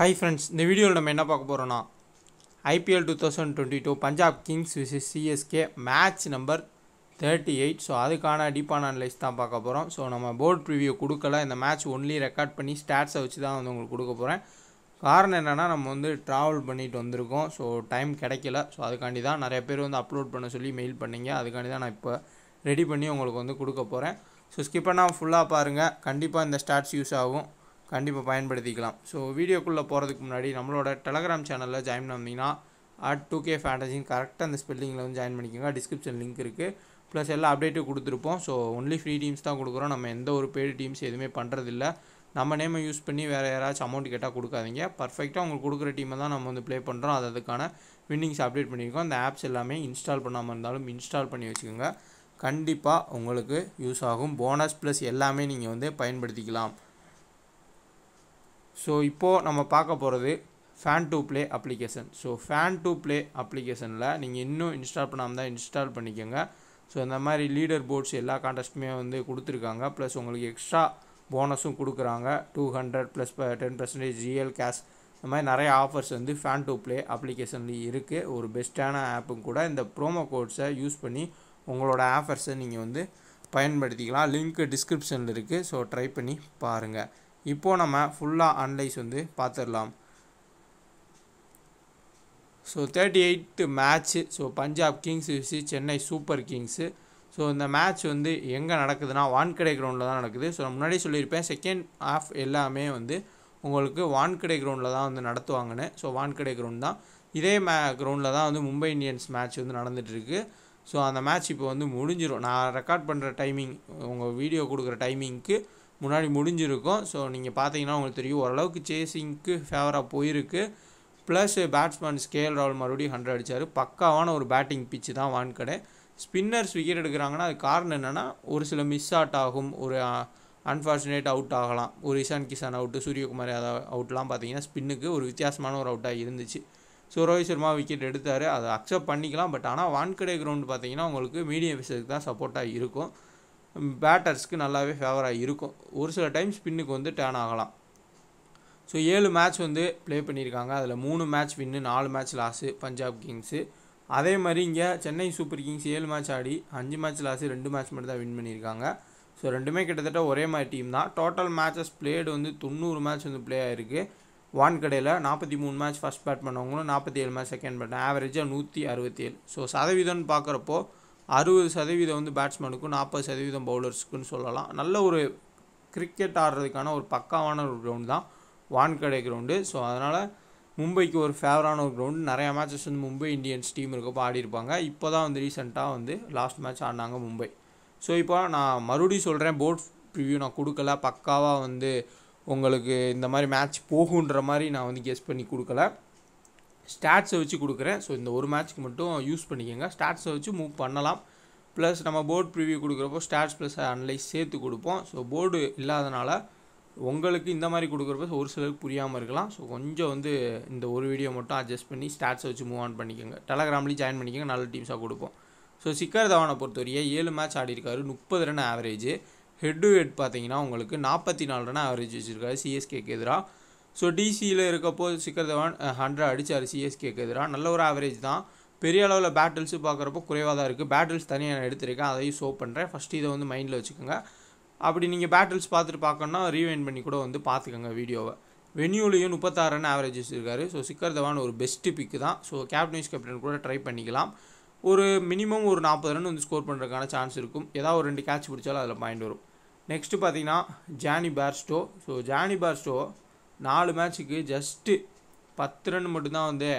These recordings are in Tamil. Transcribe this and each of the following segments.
ஹை ஃப்ரெண்ட்ஸ் இந்த வீடியோவில் நம்ம என்ன பார்க்க போகிறோன்னா IPL two thousand twenty two Punjab Kings versus CSK match number thirty eight so அதுக்கான டீப்பான அனலைஸ் தான் பார்க்க போகிறோம் ஸோ நம்ம போர்ட் ப்ரிவியூ கொடுக்கல இந்த மேட்ச் ஒன்லி ரெக்கார்ட் பண்ணி ஸ்டாட்ஸை வச்சு தான் வந்து உங்களுக்கு கொடுக்க போகிறேன் காரணம் என்னென்னா நம்ம வந்து ட்ராவல் பண்ணிட்டு வந்திருக்கோம் ஸோ டைம் கிடைக்கல ஸோ அதுக்காண்டி தான் நிறைய பேர் வந்து அப்லோட் பண்ண சொல்லி மெயில் பண்ணிங்க அதுக்காண்டி தான் நான் இப்போ ரெடி பண்ணி உங்களுக்கு வந்து கொடுக்க போகிறேன் ஸோ ஸ்கிப் பண்ணால் ஃபுல்லாக பாருங்கள் கண்டிப்பாக இந்த ஸ்டாட்ஸ் யூஸ் ஆகும் கண்டிப்பாக பயன்படுத்திக்கலாம் ஸோ வீடியோக்குள்ளே போகிறதுக்கு முன்னாடி நம்மளோட டெலகிராம் சேனலில் ஜாயின் பண்ணிங்கன்னா அட் டூ கே ஃபேண்டஜின் கரெக்டாக அந்த ஸ்பெல்லிங்கில் வந்து ஜாயின் பண்ணிக்கோங்க டிஸ்கிரிப்ஷன் லிங்க் இருக்குது ப்ளஸ் எல்லா அப்டேட்டும் கொடுத்துருப்போம் ஸோ ஒன்லி ஃப்ரீ டீம்ஸ் தான் கொடுக்குறோம் நம்ம எந்த ஒரு பெய்டு டீம்ஸ் எதுவுமே பண்ணுறதில்ல நம்ம நேமை யூஸ் பண்ணி வேறு யாராச்சும் அமௌண்ட் கேட்டால் கொடுக்காதீங்க பர்ஃபெக்டாக உங்களுக்கு கொடுக்குற டீமை தான் நம்ம வந்து ப்ளே பண்ணுறோம் அது அதுக்கான வின்னிங்ஸ் அப்டேட் பண்ணியிருக்கோம் அந்த ஆப்ஸ் எல்லாமே இன்ஸ்டால் பண்ணாமல் இருந்தாலும் இன்ஸ்டால் பண்ணி வச்சுக்கோங்க கண்டிப்பாக உங்களுக்கு யூஸ் ஆகும் போனஸ் ப்ளஸ் எல்லாமே நீங்கள் வந்து பயன்படுத்திக்கலாம் ஸோ இப்போது நம்ம பார்க்க போகிறது fan two play application so fan two play அப்ளிகேஷனில் நீங்கள் இன்னும் இன்ஸ்டால் பண்ணாமல் தான் இன்ஸ்டால் பண்ணிக்கோங்க ஸோ இந்த மாதிரி லீடர் போர்ட்ஸ் எல்லா கான்டெஸ்ட்டுமே வந்து கொடுத்துருக்காங்க ப்ளஸ் உங்களுக்கு எக்ஸ்ட்ரா போனஸும் கொடுக்குறாங்க two hundred plus ten percentage GL cash இந்த மாதிரி நிறைய ஆஃபர்ஸ் வந்து ஃபேன் டூ ப்ளே அப்ளிகேஷன்லேயும் இருக்குது ஒரு பெஸ்ட்டான ஆப்பும் கூட இந்த ப்ரோமோ கோட்ஸை யூஸ் பண்ணி உங்களோட ஆஃபர்ஸை நீங்கள் வந்து பயன்படுத்திக்கலாம் லிங்க் டிஸ்கிரிப்ஷனில் இருக்குது ஸோ ட்ரை பண்ணி பாருங்கள் இப்போது நம்ம ஃபுல்லாக அனலைஸ் வந்து பார்த்துடலாம் so thirty eight match so Punjab Kings versus Chennai Super Kings so இந்த மேட்ச் வந்து எங்கே நடக்குதுன்னா வான்கடை கிரவுண்டில் தான் நடக்குது ஸோ முன்னாடி சொல்லியிருப்பேன் செகண்ட் ஆஃப் எல்லாமே வந்து உங்களுக்கு வான்கடை கிரவுண்டில் தான் வந்து நடத்துவாங்கன்னு ஸோ வான்கடை கிரவுண்ட் தான் இதே மே கிரவுண்டில் தான் வந்து மும்பை இந்தியன்ஸ் மேட்ச் வந்து நடந்துகிட்ருக்கு ஸோ அந்த மேட்ச் இப்போ வந்து முடிஞ்சிடும் நான் ரெக்கார்ட் பண்ணுற டைமிங் உங்கள் வீடியோ கொடுக்குற டைமிங்க்கு முன்னாடி முடிஞ்சிருக்கும் ஸோ நீங்கள் பார்த்தீங்கன்னா உங்களுக்கு தெரியும் ஓரளவுக்கு சேசிங்க்கு ஃபேவராக போயிருக்கு ப்ளஸ் பேட்ஸ்மேன் ஸ்கேல் ரவுல் மறுபடியும் ஹண்ட்ரட் அடித்தார் பக்காவான ஒரு பேட்டிங் பிச்சு தான் வான்கடை ஸ்பின்னர்ஸ் விக்கெட் எடுக்கிறாங்கன்னா அது காரணம் என்னென்னா ஒரு சில மிஸ் அவுட் ஆகும் ஒரு அன்ஃபார்ச்சுனேட் அவுட் ஆகலாம் ஒரு இஷான் கிஷான் அவுட்டு சூரியகுமார் யாதவ் அவுட்லாம் பார்த்தீங்கன்னா ஸ்பின்னுக்கு ஒரு வித்தியாசமான ஒரு அவுட்டாக இருந்துச்சு ஸோ ரோஹித் சர்மா விக்கெட் எடுத்தார் அதை அக்செப்ட் பண்ணிக்கலாம் பட் ஆனால் வான்கடை கிரவுண்ட் பார்த்தீங்கன்னா உங்களுக்கு மீடியம் பிசருக்கு தான் சப்போர்ட்டாக இருக்கும் பேட்டர்ஸ்க்கு நல்லாவே ஃபேவராக இருக்கும் ஒரு சில டைம் ஸ்பின்னுக்கு வந்து டேர்ன் ஆகலாம் ஸோ ஏழு மேட்ச் வந்து ப்ளே பண்ணியிருக்காங்க அதில் மூணு மேட்ச் வின்னு நாலு மேட்ச் லாஸு பஞ்சாப் கிங்ஸு அதே மாதிரி இங்கே சென்னை சூப்பர் கிங்ஸ் ஏழு மேட்ச் ஆடி அஞ்சு மேட்ச் லாஸு ரெண்டு மேட்ச் மட்டும் தான் வின் பண்ணியிருக்காங்க ஸோ ரெண்டுமே கிட்டத்தட்ட ஒரே மாதிரி டீம் தான் டோட்டல் மேட்சஸ் பிளேடு வந்து தொண்ணூறு மேட்ச் வந்து ப்ளே ஆகிருக்கு வான் கடையில் நாற்பத்தி மூணு மேட்ச் ஃபஸ்ட் பேட் பண்ணவங்களும் நாற்பத்தி ஏழு மேட்ச் செகண்ட் பேட் ஆவரேஜாக நூற்றி அறுபத்தி ஏழு ஸோ சதவீதம்னு பார்க்குறப்போ அறுபது சதவீதம் வந்து பேட்ஸ்மேனுக்கும் நாற்பது சதவீதம் பவுலர்ஸுக்குன்னு சொல்லலாம் நல்ல ஒரு கிரிக்கெட் ஆடுறதுக்கான ஒரு பக்காவான ஒரு கிரவுண்டு தான் வான்கடை கிரவுண்டு ஸோ அதனால் மும்பைக்கு ஒரு ஃபேவரான ஒரு கிரவுண்டு நிறையா மேட்சஸ் வந்து மும்பை இந்தியன்ஸ் டீம் இருக்கப்போ ஆடிருப்பாங்க இப்போ தான் வந்து ரீசெண்டாக வந்து லாஸ்ட் மேட்ச் ஆடினாங்க மும்பை ஸோ இப்போ நான் மறுபடியும் சொல்கிறேன் போர்ட் ப்ரிவியூ நான் கொடுக்கல பக்காவாக வந்து உங்களுக்கு இந்த மாதிரி மேட்ச் போகுன்ற மாதிரி நான் வந்து கெஸ் பண்ணி கொடுக்கல ஸ்டாட்ஸை வச்சு கொடுக்குறேன் ஸோ இந்த ஒரு மேட்ச்க்கு மட்டும் யூஸ் பண்ணிக்கோங்க ஸ்டாட்ஸை வச்சு மூவ் பண்ணலாம் ப்ளஸ் நம்ம போர்டு ப்ரிவியூ கொடுக்குறப்போ ஸ்டாட்ஸ் ப்ளஸ் அனலைஸ் சேர்த்து கொடுப்போம் ஸோ போர்டு இல்லாதனால உங்களுக்கு இந்த மாதிரி கொடுக்குறப்ப ஒரு சிலருக்கு புரியாமல் இருக்கலாம் ஸோ கொஞ்சம் வந்து இந்த ஒரு வீடியோ மட்டும் அட்ஜஸ்ட் பண்ணி ஸ்டாட்ஸை வச்சு மூவ் ஆன் பண்ணிக்கோங்க டெலகிராம்லேயும் ஜாயின் பண்ணிக்கோங்க நல்ல டீம்ஸாக கொடுப்போம் ஸோ சிக்கர் தவானை பொறுத்தவரையே ஏழு மேட்ச் ஆடிருக்காரு முப்பது run average head to head பார்த்தீங்கன்னா உங்களுக்கு நாற்பத்தி நாலு ரன் ஆவரேஜ் வச்சுருக்காரு சிஎஸ்கேக்கு எதிராக ஸோ டிசியில் இருக்கப்போ சிக்கர் தவான் ஹண்ட்ரட் அடித்தார் சிஎஸ்கேக்கு எதிராக நல்ல ஒரு ஆவரேஜ் தான் பெரிய அளவில் பேட்டில்ஸு பார்க்குறப்போ குறைவாக தான் இருக்குது பேட்டில்ஸ் தனியாக நான் எடுத்திருக்கேன் அதையும் ஷோ பண்ணுறேன் ஃபஸ்ட்டு இதை வந்து மைண்டில் வச்சுக்கோங்க அப்படி நீங்கள் பேட்டில்ஸ் பார்த்துட்டு பார்க்கணுன்னா ரீவைண்ட் பண்ணி கூட வந்து பார்த்துக்கோங்க வீடியோவை வென்யூலையும் முப்பத்தாறுன்னு ஆவரேஜஸ் இருக்கார் ஸோ சிக்கர் தவான் ஒரு பெஸ்ட்டு பிக்கு தான் ஸோ கேப்டன் கேப்டன் கூட ட்ரை பண்ணிக்கலாம் ஒரு மினிமம் ஒரு நாற்பது ரன் வந்து ஸ்கோர் பண்ணுறதுக்கான சான்ஸ் இருக்கும் ஏதாவது ஒரு ரெண்டு கேட்ச் பிடிச்சாலும் அதில் பாயிண்ட் வரும் நெக்ஸ்ட்டு பார்த்தீங்கன்னா Jonny Bairstow so Jonny Bairstow நாலு மேட்ச்சுக்கு ஜஸ்ட்டு பத்து ரன் மட்டும்தான் வந்து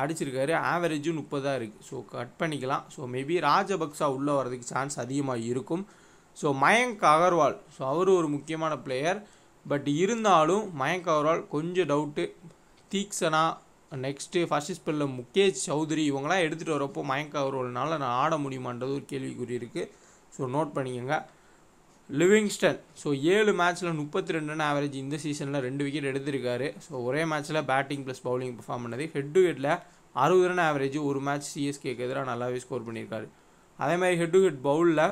அடிச்சிருக்காரு ஆவரேஜும் முப்பதாக இருக்குது ஸோ கட் பண்ணிக்கலாம் ஸோ மேபி ராஜபக்சா உள்ளே வரதுக்கு சான்ஸ் அதிகமாக இருக்கும் ஸோ மயங்க் அகர்வால் ஸோ அவர் ஒரு முக்கியமான பிளேயர் பட் இருந்தாலும் மயங்க் அகர்வால் கொஞ்சம் டவுட்டு தீக்ஷனா நெக்ஸ்ட்டு ஃபஸ்ட் ஸ்பெல்லில் முகேஷ் சௌத்ரி இவங்களாம் எடுத்துகிட்டு வரப்போ மயங்க் அகர்வால்னால நான் ஆட முடியுமான்றது ஒரு கேள்விக்குறி இருக்குது ஸோ நோட் பண்ணிக்கோங்க லிவிங்ஸ்டன் ஸோ ஏழு மேட்ச்சில் முப்பத்தி ரெண்டு ரன் ஆவரேஜ் இந்த சீசனில் ரெண்டு விக்கெட் எடுத்திருக்காரு ஸோ ஒரே மேட்ச்சில் பேட்டிங் ப்ளஸ் பவுலிங் பர்ஃபார்ம் பண்ணது ஹெட் டு ஹெட்டில் அறுபது ரன் ஆவரேஜ் ஒரு மேட்ச் சிஎஸ்கேக்கு எதிராக நல்லாவே ஸ்கோர் பண்ணியிருக்காரு அதே மாதிரி ஹெட் டு ஹெட் பவுலில்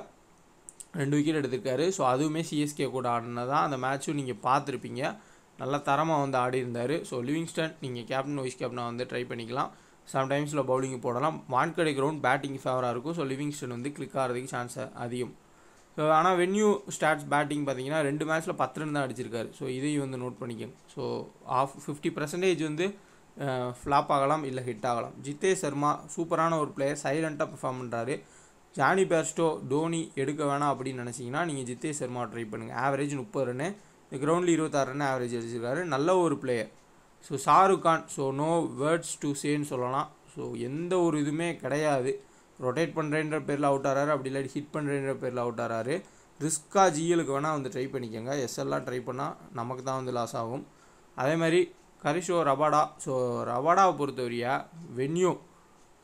ரெண்டு விக்கெட் எடுத்திருக்காரு ஸோ அதுவுமே சிஎஸ்கே கூட ஆடினது தான் அந்த மேட்ச்சும் நீங்கள் பார்த்துருப்பீங்க நல்ல தரமாக வந்து ஆடி இருந்தார் ஸோ லிவிங்ஸ்டன் நீங்கள் கேப்டன் வைஸ் கேப்டனாக வந்து ட்ரை பண்ணிக்கலாம் சம்டைம்ஸில் பவுலிங் போடலாம் வான்கடை கிரவுண்ட் பேட்டிங் ஃபேவராக இருக்கும் ஸோ லிவிங்ஸ்டன் வந்து கிளிக் ஆகிறதுக்கு சான்ஸ் அதிகம் ஆனால் வென்யூ ஸ்டாட்ஸ் பேட்டிங் பார்த்தீங்கன்னா ரெண்டு மேட்ச்சில் பத்து ரன் தான் அடிச்சிருக்காரு ஸோ இதையும் வந்து நோட் பண்ணிக்கோங்க ஸோ ஆஃப் ஃபிஃப்டி பர்சன்டேஜ் வந்து ஃப்ளாப் ஆகலாம் இல்லை ஹிட் ஆகலாம் ஜித்தே சர்மா சூப்பரான ஒரு பிளேயர் சைலண்ட்டாக பெர்ஃபார்ம் பண்ணுறாரு ஜானி பேர்ஸ்டோ டோனி எடுக்க வேணாம் அப்படின்னு நினச்சிங்கன்னா நீங்கள் ஜித்தே சர்மா ட்ரை பண்ணுங்கள் ஆவரேஜ் முப்பது ரன்னு இந்த கிரவுண்டில் இருபத்தாறு ரன் ஆவரேஜ் அடிச்சிருக்காரு நல்ல ஒரு player so Shahrukh Khan so no words to சேன்னு சொல்லலாம் ஸோ எந்த ஒரு இதுவுமே கிடையாது ரொட்டேட் பண்ணுறேன்ற பேரில் அவுட் ஆகாரு அப்படி இல்லாட்டி ஹிட் பண்ணுறேன்ற பேரில் அவுட் ஆகிறாரு ரிஸ்க்காக ஜிஎலுக்கு வேணால் வந்து ட்ரை பண்ணிக்கோங்க எஸ்எல்லாம் ட்ரை பண்ணால் நமக்கு தான் வந்து லாஸ் ஆகும் அதே மாதிரி கரிஷோ ரபாடா ஸோ ரபாடாவை பொறுத்தவரையா வென்யூ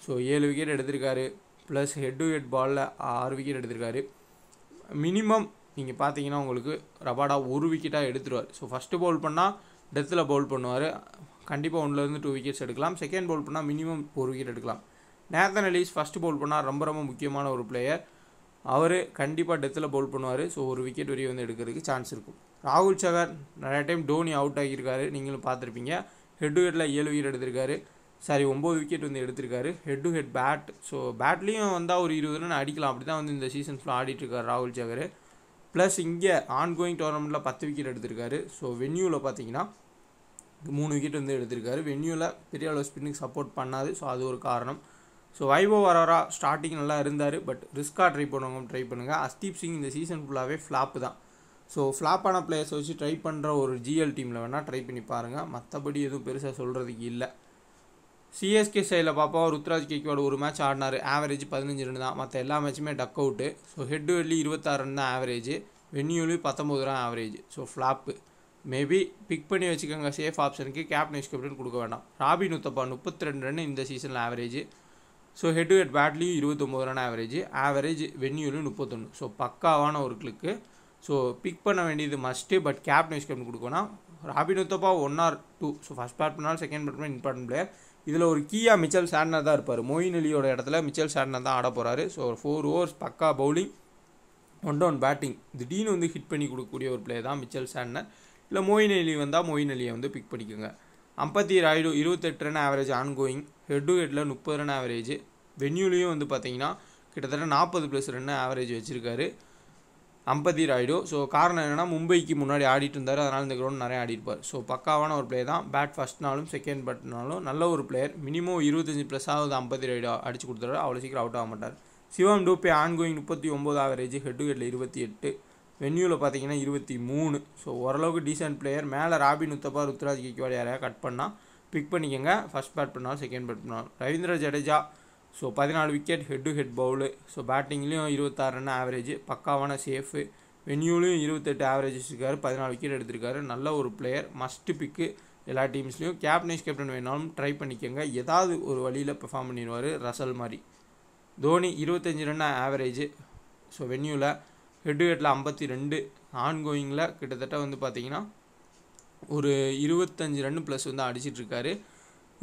ஸோ ஏழு விக்கெட் எடுத்திருக்காரு ப்ளஸ் ஹெட் டு ஹெட் பாலில் ஆறு விக்கெட் எடுத்திருக்காரு மினிமம் நீங்கள் பார்த்தீங்கன்னா உங்களுக்கு ரபாடா ஒரு விக்கெட்டாக எடுத்துருவார் ஸோ ஃபஸ்ட்டு பவுல் பண்ணால் டெத்தில் பவுல் பண்ணுவார் கண்டிப்பாக ஒன்றுலேருந்து டூ விக்கெட்ஸ் எடுக்கலாம் செகண்ட் பவுல் பண்ணால் மினிமம் ஒரு விக்கெட் எடுக்கலாம் நேத்தன் அலிஸ் ஃபஸ்ட்டு பவுல் பண்ணால் ரொம்ப ரொம்ப முக்கியமான ஒரு பிளேயர் அவர் கண்டிப்பாக டெத்தில் பவுல் பண்ணுவார் ஸோ ஒரு விக்கெட் வரையும் வந்து எடுக்கிறதுக்கு சான்ஸ் இருக்கும் ராகுல் சகர் நிறைய டைம் டோனி அவுட் ஆகியிருக்காரு நீங்களும் பார்த்துருப்பீங்க ஹெட் டு ஹெட்டில் ஏழு விக்கெட் எடுத்திருக்காரு சாரி ஒம்பது விக்கெட் வந்து எடுத்திருக்காரு head to head bat so பேட்லேயும் வந்தால் ஒரு இருபது ரன் அடிக்கலாம் அப்படி தான் வந்து இந்த சீசன் ஃபுல்லாக ஆடிட்டுருக்காரு ராகுல் சகர் ப்ளஸ் இங்கே ஆன்கோயிங் டோர்னமெண்ட்டில் பத்து விக்கெட் எடுத்திருக்காரு ஸோ வென்யூவில் பார்த்தீங்கன்னா மூணு விக்கெட் வந்து எடுத்திருக்காரு வென்யூவில் பெரிய அளவு ஸ்பின்னுக்கு சப்போர்ட் பண்ணாது ஸோ அது ஒரு காரணம் ஸோ வைபோ வரவரா ஸ்டார்டிங் நல்லா இருந்தார் பட் ரிஸ்க்காக ட்ரை பண்ணுவாங்க ட்ரை பண்ணுங்கள் அஸ்தீப் சிங் இந்த சீசன் ஃபுல்லாகவே ஃப்ளாப்பு தான் ஸோ ஃப்ளாப்பான பிளேயர்ஸ் வச்சு ட்ரை பண்ணுற ஒரு ஜிஎல் டீமில் வேணால் ட்ரை பண்ணி பாருங்கள் மற்றபடி எதுவும் பெருசாக சொல்கிறதுக்கு இல்லை சிஎஸ்கே சைடில் பார்ப்போம் ருத்ராஜ் கேக்வாடு ஒரு மேட்ச் ஆடினார் ஆவரேஜ் பதினஞ்சு ரன் தான் மற்ற எல்லா மேட்சுமே டக் அவுட்டு ஸோ ஹெட் வெள்ளி இருபத்தாறு ரன் தான் ஆவரேஜ் வெண்ணியூலி பத்தொம்பது run average so flop maybe pick பண்ணி வச்சுக்கோங்க சேஃப் ஆப்ஷனுக்கு கேப்டன் எக்ஸ்கப்டன் கொடுக்க வேண்டாம் ராபின் உத்தப்பா முப்பத்தி ரெண்டு ரன் இந்த சீசனில் average so head to head பேட்லேயும் இருபத்தொம்போது ரன் ஆவரேஜ் ஆவரேஜ் வென்யூலையும் முப்பத்தொன்று ஸோ பக்காவான ஒரு கிளிக்கு ஸோ பிக் பண்ண வேண்டியது must but captain vice captain கொடுக்கணும் Robin Uthappa one or two so first bat பண்ணாலும் செகண்ட் பேட் பண்ணால் இம்பார்ட்டன் பிளேயர் இதில் ஒரு கீயாக மிச்சல் சாட்னர் தான் இருப்பார் மொயின் அலியோட இடத்துல மிச்சல் சாட்னர் தான் ஆட போகிறாரு ஸோ ஒரு ஃபோர் ஓவர்ஸ் பக்கா பவுலிங் ஒன் டவுன் பேட்டிங் திடீர்னு வந்து ஹிட் பண்ணி கொடுக்கக்கூடிய ஒரு பிளேயர் தான் மிச்சல் சாட்னர் இல்லை மொயின் அலி வந்தால் மொயின் அலியை வந்து பிக் பண்ணிக்கோங்க அம்பத்தி ராய்டு இருபத்தெட்டு run average ongoing head to ஹெட்டில் முப்பது ரன் ஆவரேஜ் வென்யூலையும் வந்து பார்த்தீங்கன்னா கிட்டத்தட்ட நாற்பது ப்ளஸ் ரன் ஆவரேஜ் வச்சுருக்காரு அம்பதி ராய்டு ஸோ காரணம் என்னென்னா மும்பைக்கு முன்னாடி ஆடிட்டு இருந்தார் அதனால் இந்த கிரௌண்ட் நிறைய ஆடிருப்பார் ஸோ பக்காவான ஒரு பிளேயர் தான் பேட் ஃபஸ்ட்னாலும் செகண்ட் பட்னாலும் நல்ல ஒரு பிளேயர் மினிமம் இருபத்தஞ்சி ப்ளஸ்ஸாவது அம்பதி ராய்டு அடிச்சு கொடுத்தாரு அவ்வளோ சீக்கிரம் அவுட் ஆக மாட்டார் சிவம் டூபே ஆன்கோயிங் முப்பத்தி ஒம்பது ஆவரேஜ் ஹெட் டு ஹெட்டில் இருபத்தி எட்டு வென்யூவில் பார்த்தீங்கன்னா இருபத்தி மூணு ஸோ ஓரளவுக்கு டீசென்ட் பிளேயர் மேலே ராபின் உத்தப்பா ருத்ராஜ் கேக்வாடி யாரையா கட் பண்ணால் பிக் பண்ணிக்கோங்க ஃபஸ்ட் பேட் பண்ணாலும் செகண்ட் பேட் பண்ணாலும் ரவீந்திர ஜடேஜா ஸோ பதினாலு wicket head to head bowl so பேட்டிங்லேயும் இருபத்தாறு ரன் ஆவரேஜ் பக்காவான சேஃபு வென்யூலையும் இருபத்தெட்டு ஆவரேஜ் வச்சுருக்காரு பதினாலு விக்கெட் எடுத்திருக்காரு நல்ல ஒரு பிளேயர் மஸ்ட்டு பிக்கு எல்லா டீம்ஸ்லேயும் கேப் கேப்டன் வேணாலும் ட்ரை பண்ணிக்கோங்க ஏதாவது ஒரு வழியில் பெர்ஃபார்ம் பண்ணிடுவார் ரசல் மாதிரி தோனி இருபத்தஞ்சி ரன் ஆவரேஜ் ஸோ வென்யூவில் ஹெட்வேட்டில் ஐம்பத்தி ரெண்டு ஆன்கோயிங்கில் கிட்டத்தட்ட வந்து பார்த்தீங்கன்னா ஒரு இருபத்தஞ்சி ரன் ப்ளஸ் வந்து அடிச்சிட்ருக்காரு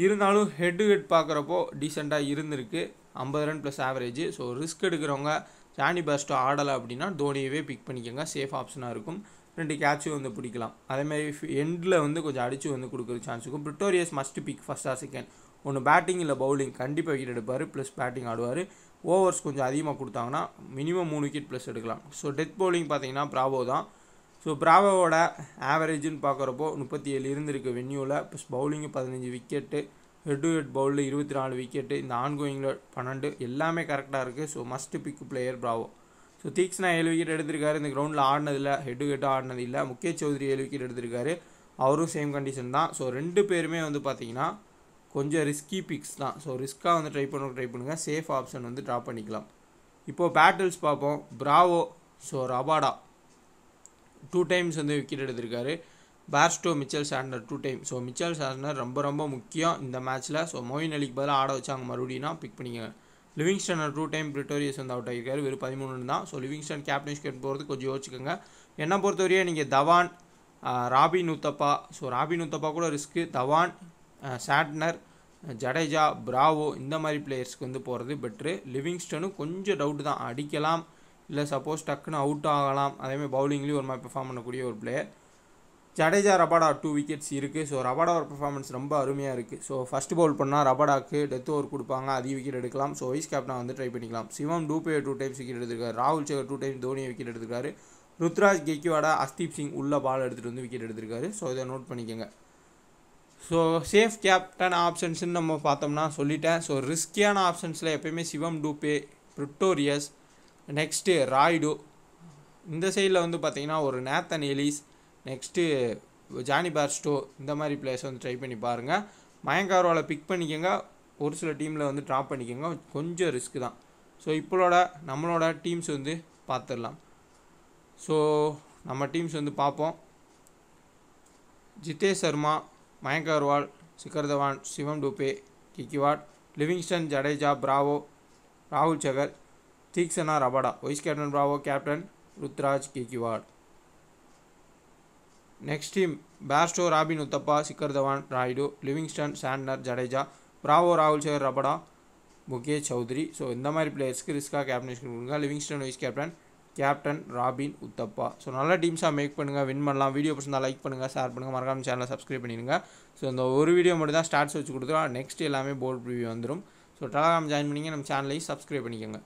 இருந்தாலும் ஹெட் ஹெட் பார்க்குறப்போ டீசெண்டாக இருந்திருக்கு ஐம்பது run plus average so risk எடுக்கிறவங்க ஜானி பேஸ்டோ ஆடலை அப்படின்னா தோனியவே பிக் பண்ணிக்கோங்க சேஃப் ஆப்ஷனாக இருக்கும் ரெண்டு கேட்சும் வந்து பிடிக்கலாம் அதேமாதிரி எண்டில் வந்து கொஞ்சம் அடித்து வந்து கொடுக்குற சான்ஸ் இருக்கும் Pretorius must pick first or second ஒன்று பேட்டிங் இல்லை பவுலிங் கண்டிப்பாக விக்கெட் எடுப்பார் ப்ளஸ் பேட்டிங் ஆடுவார் ஓவர்ஸ் கொஞ்சம் அதிகமாக கொடுத்தாங்கன்னா மினிமம் மூணு விக்கெட் ப்ளஸ் எடுக்கலாம் ஸோ டெத் பவுலிங் பார்த்தீங்கன்னா ப்ராவோ தான் ஸோ ப்ராவோட ஆவரேஜுன்னு பார்க்குறப்போ முப்பத்தி ஏழு இருந்திருக்கு வென்யூவில் ப்ளஸ் பவுலிங்கு பதினஞ்சு விக்கெட்டு ஹெட் டு ஹெட் பவுலில் இருபத்தி நாலு விக்கெட்டு இந்த ஆன்கோயிங்கில் பன்னெண்டு எல்லாமே கரெக்டாக இருக்குது so must pick player Bravo so Theekshana ஏழு விக்கெட் எடுத்திருக்காரு இந்த கிரவுண்டில் ஆடினதில்ல ஹெட் டு ஆடினது இல்லை முகேஷ் சௌத்ரி ஏழு விக்கெட் எடுத்திருக்காரு அவரும் சேம் கண்டிஷன் தான் ஸோ ரெண்டு பேருமே வந்து பார்த்திங்கன்னா கொஞ்சம் ரிஸ்கி பிக்ஸ் தான் ஸோ ரிஸ்க்காக வந்து ட்ரை பண்ண ட்ரை பண்ணுங்கள் சேஃப் ஆப்ஷன் வந்து ட்ரா பண்ணிக்கலாம் இப்போது பேட்டில்ஸ் பார்ப்போம் Bravo so Rabada two times வந்து விக்கெட் எடுத்திருக்காரு Bairstow Mitchell Santner two time so Mitchell Santner ரொம்ப ரொம்ப முக்கியம் இந்த மேட்ச்சில் ஸோ மோயின் அலிக்கு பதிலாக ஆட வச்சாங்க மறுபடியும் பிக் பண்ணிக்கங்க லிவிங்ஸ்டனர் டூ டைம் பிரிட்டோரியஸ் வந்து அவுட் ஆகியிருக்காரு வெறும் பதிமூணு தான் ஸோ லிவிங்ஸ்டன் கேப்டன்ஷிப் போகிறது கொஞ்சம் யோசிச்சுக்கோங்க என்னை பொறுத்தவரையே நீங்கள் தவான் ராபின் உத்தப்பா ஸோ ராபின் உத்தப்பா கூட risk Dhawan Santner Jadeja Bravo இந்த மாதிரி பிளேயர்ஸ்க்கு வந்து போகிறது பெட்ரு லிவிங்ஸ்டனும் கொஞ்சம் டவுட் தான் அடிக்கலாம் இல்லை சப்போஸ் டக்குன்னு அவுட் ஆகலாம் அதேமாதிரி பவுலிங்லேயும் ஒரு மாதிரி பெர்ஃபார்ம் பண்ணக்கூடிய ஒரு player Jadeja Rabada two wickets இருக்குது ஸோ ரபாடாவோட பர்ஃபார்மன்ஸ் ரொம்ப அருமையாக இருக்குது ஸோ ஃபஸ்ட் பவுல் பண்ணால் ரபாடாக்கு டெத் ஓவர் கொடுப்பாங்க அதிக விக்கெட் எடுக்கலாம் ஸோ வைஸ் கேப்டனாக வந்து ட்ரை பண்ணிக்கலாம் Shivam Dube two times wicket எடுத்திருக்காரு ராகுல் சேகர் டூ டைம்ஸ் தோனியை விக்கெட் எடுத்துருக்காரு ருத்ராஜ் கெக்கிவாடா அஸ்தீப் சிங் உள்ள பால் எடுத்துகிட்டு வந்து விக்கெட் எடுத்திருக்காரு ஸோ இதை நோட் பண்ணிக்கோங்க ஸோ சேஃப் கேப்டன் ஆப்ஷன்ஸ்னு நம்ம பார்த்தோம்னா சொல்லிட்டேன் ஸோ ரிஸ்கியான ஆப்ஷன்ஸில் எப்பயுமே சிவம் டூபே ப்ரிட்டோரியஸ் நெக்ஸ்ட்டு ராய்டு இந்த சைடில் வந்து பார்த்திங்கன்னா ஒரு Nathan Ellis next Jonny Bairstow இந்த மாதிரி பிளேயர்ஸ் வந்து ட்ரை பண்ணி பாருங்கள் மயங்காரோவில் பிக் பண்ணிக்கோங்க ஒரு சில டீமில் வந்து ட்ராப் பண்ணிக்கோங்க கொஞ்சம் ரிஸ்க்கு தான் ஸோ இப்போளோட நம்மளோட டீம்ஸ் வந்து பார்த்துடலாம் ஸோ நம்ம டீம்ஸ் வந்து பார்ப்போம் Jitesh Sharma Mayank Agarwal Shikhar Dhawan Shivam Dube Gaikwad Livingstone Jadeja Bravo Rahul Chahar Theekshana Rabada vice captain Bravo captain Ruturaj Gaikwad next team Bairstow Robin Uthappa Shikhar Dhawan Rayudu Livingstone Santner Jadeja Bravo Rahul Chahar Rabada Mukesh Choudhary so इतमारी players risk captain Livingstone vice captain captain Robin Uthappa so நல்ல டீம்ஸாக மேக் பண்ணுங்கள் வின் பண்ணலாம் வீடியோ பிடிச்சிருந்தா லைக் பண்ணுங்கள் ஷேர் பண்ணுங்கள் மறக்காமல் சேனலை சப்ஸ்கிரைப் பண்ணிடுங்க ஸோ இந்த ஒரு வீடியோ மட்டும் தான் ஸ்டார்ட்ஸ் வச்சு கொடுத்துருவோம் நெக்ஸ்ட் எல்லாமே போர்ட் ப்ரிவியூ வந்துடும் ஸோ டெலகிராம் ஜாயின் பண்ணிங்க நம்ம சேனலையும் சப்ஸ்கிரைப் பண்ணிக்கோங்க